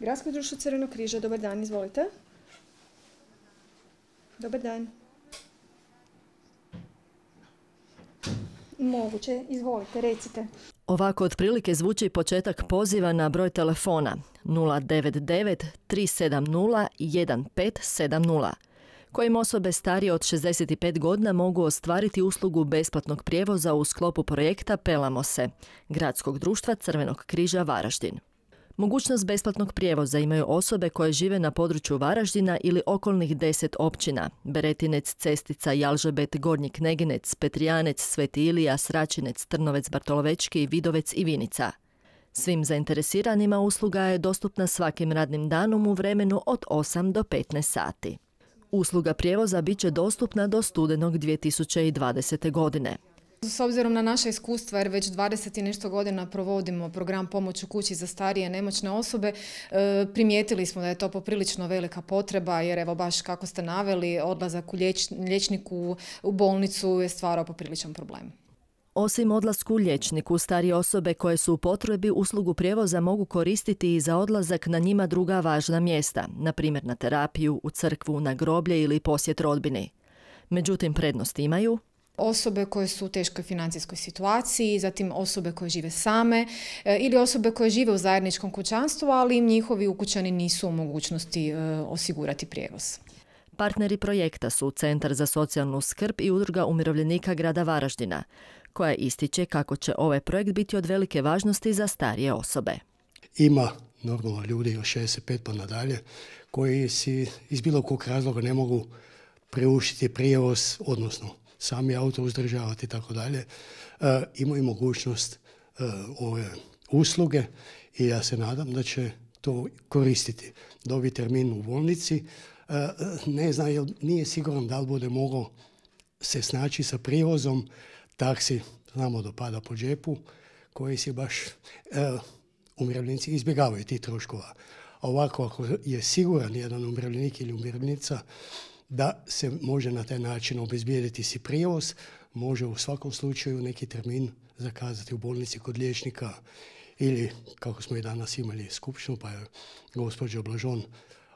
Gradsko društvo Crvenog križa, dobar dan, izvolite. Dobar dan. Moguće, izvolite, recite. Ovako otprilike zvuči početak poziva na broj telefona 099 370 1570 kojim osobe starije od 65 godina mogu ostvariti uslugu besplatnog prijevoza u sklopu projekta Pelamo se, Gradskog društva Crvenog križa Varaždin. Mogućnost besplatnog prijevoza imaju osobe koje žive na području Varaždina ili okolnih deset općina. Beretinec, Cestica, Jalžabet, Gornji Kneginec, Petrijanec, Sveti Ilija, Sračinec, Trnovec, Bartolovečki, Vidovec i Vinica. Svim zainteresiranima usluga je dostupna svakim radnim danom u vremenu od 8 do 15 sati. Usluga prijevoza bit će dostupna do studenog 2020. godine. S obzirom na naše iskustva, jer već 20 i nešto godina provodimo program pomoć u kući za starije nemoćne osobe, e, primijetili smo da je to poprilično velika potreba, jer evo baš kako ste naveli, odlazak u liječniku u bolnicu je stvarao popriličan problem. Osim odlasku liječniku, starije osobe koje su u potrebi uslugu prijevoza mogu koristiti i za odlazak na njima druga važna mjesta, na primjer na terapiju, u crkvu, na groblje ili posjet rodbini. Međutim, prednost imaju osobe koje su u teškoj financijskoj situaciji, zatim osobe koje žive same e, ili osobe koje žive u zajedničkom kućanstvu, ali im njihovi ukućani nisu u mogućnosti e, osigurati prijevoz. Partneri projekta su Centar za socijalnu skrb i Udruga umirovljenika grada Varaždina, koja ističe kako će ovaj projekt biti od velike važnosti za starije osobe. Ima normalno ljudi od 65 pa nadalje koji si iz bilo kog razloga ne mogu priuštiti prijevoz, odnosno sami auto uzdržavati i tako dalje, eh, imaju mogućnost eh, ove usluge i ja se nadam da će to koristiti. Dobi termin u bolnici, eh, ne zna, jer nije siguran da li bude mogao se snaći sa privozom, taksi znamo da pada po džepu, koji si baš umirovljenici izbjegavaju tih troškova. A ovako, ako je siguran jedan umirovljenik ili umirovljenica da se može na taj način obezbijediti si prijevoz, može u svakom slučaju neki termin zakazati u bolnici kod liječnika ili kako smo i danas imali skupštinu pa je gospođa Blažon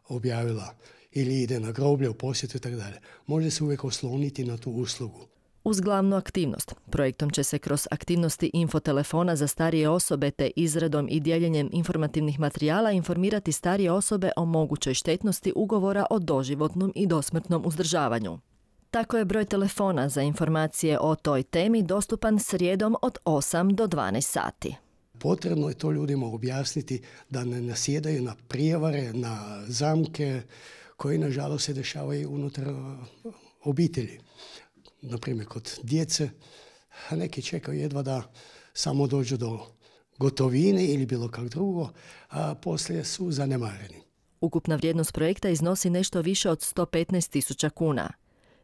objavila ili ide na groblje u posjetu i tako dalje. Može se uvijek osloniti na tu uslugu uz glavnu aktivnost. Projektom će se kroz aktivnosti infotelefona za starije osobe te izradom i dijeljenjem informativnih materijala informirati starije osobe o mogućoj štetnosti ugovora o doživotnom i dosmrtnom uzdržavanju. Tako je broj telefona za informacije o toj temi dostupan srijedom od 8 do 12 sati. Potrebno je to ljudima objasniti da ne nasjedaju na prijevare, na zamke koje nažalost se dešavaju unutar uh, obitelji na primjer kod djece, neki čekaju jedva da samo dođu do gotovine ili bilo kak drugo, a poslije su zanemareni. Ukupna vrijednost projekta iznosi nešto više od 115 tisuća kuna.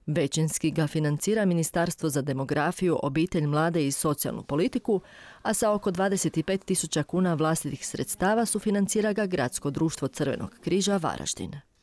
Većinski ga financira Ministarstvo za demografiju, obitelj, mlade i socijalnu politiku, a sa oko 25 tisuća kuna vlastitih sredstava sufinancira ga Gradsko društvo Crvenog križa Varaždin.